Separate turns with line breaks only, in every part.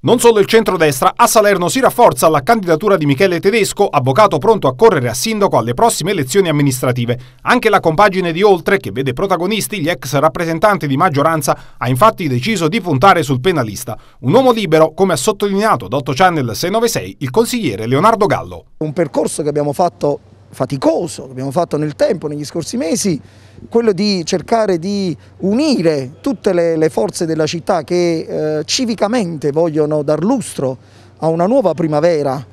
Non solo il centrodestra, a Salerno si rafforza la candidatura di Michele Tedesco, avvocato pronto a correre a sindaco alle prossime elezioni amministrative. Anche la compagine di Oltre, che vede protagonisti gli ex rappresentanti di maggioranza, ha infatti deciso di puntare sul penalista. Un uomo libero, come ha sottolineato ad 8 Channel 696 il consigliere Leonardo Gallo.
Un percorso che abbiamo fatto faticoso l'abbiamo fatto nel tempo, negli scorsi mesi, quello di cercare di unire tutte le, le forze della città che eh, civicamente vogliono dar lustro a una nuova primavera,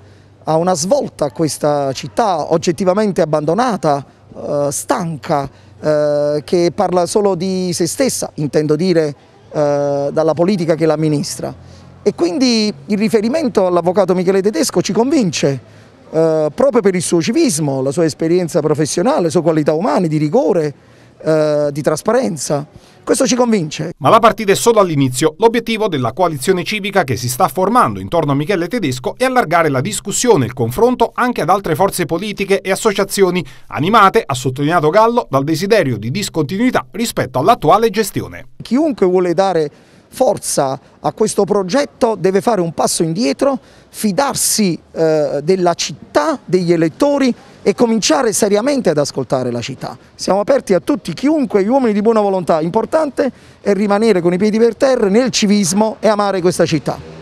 a una svolta a questa città oggettivamente abbandonata, eh, stanca, eh, che parla solo di se stessa, intendo dire eh, dalla politica che l'amministra. E quindi il riferimento all'avvocato Michele Tedesco ci convince, eh, proprio per il suo civismo, la sua esperienza professionale, le sue qualità umane di rigore, eh, di trasparenza. Questo ci convince.
Ma la partita è solo all'inizio. L'obiettivo della coalizione civica che si sta formando intorno a Michele Tedesco è allargare la discussione e il confronto anche ad altre forze politiche e associazioni, animate, ha sottolineato Gallo, dal desiderio di discontinuità rispetto all'attuale gestione.
Chiunque vuole dare forza a questo progetto deve fare un passo indietro, fidarsi eh, della città, degli elettori e cominciare seriamente ad ascoltare la città. Siamo aperti a tutti, chiunque, gli uomini di buona volontà. Importante è rimanere con i piedi per terra nel civismo e amare questa città.